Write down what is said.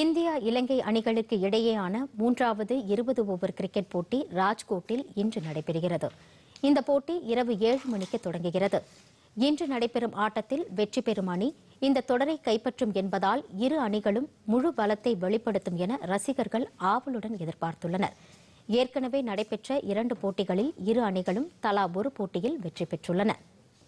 India இலங்கை அணிகளுக்கு இடையேயான மூன்றாவது இருபது ஓவர் கிரிக்கெட் போட்டி ராஜ்கோட்டில் இன்று நடைபெறுகிறது இந்த போட்டி இரவு ஏழு மணிக்கு தொடங்குகிறது இன்று நடைபெறும் ஆட்டத்தில் வெற்றி பெறும் அணி இந்த தொடரை கைப்பற்றும் என்பதால் இரு அணிகளும் முழு பலத்தை வெளிப்படுத்தும் என ரசிகர்கள் ஆவலுடன் எதிர்பார்த்துள்ளனர் ஏற்கனவே நடைபெற்ற இரண்டு போட்டிகளில் இரு அணிகளும் தலா ஒரு போட்டியில் வெற்றி பெற்றுள்ளன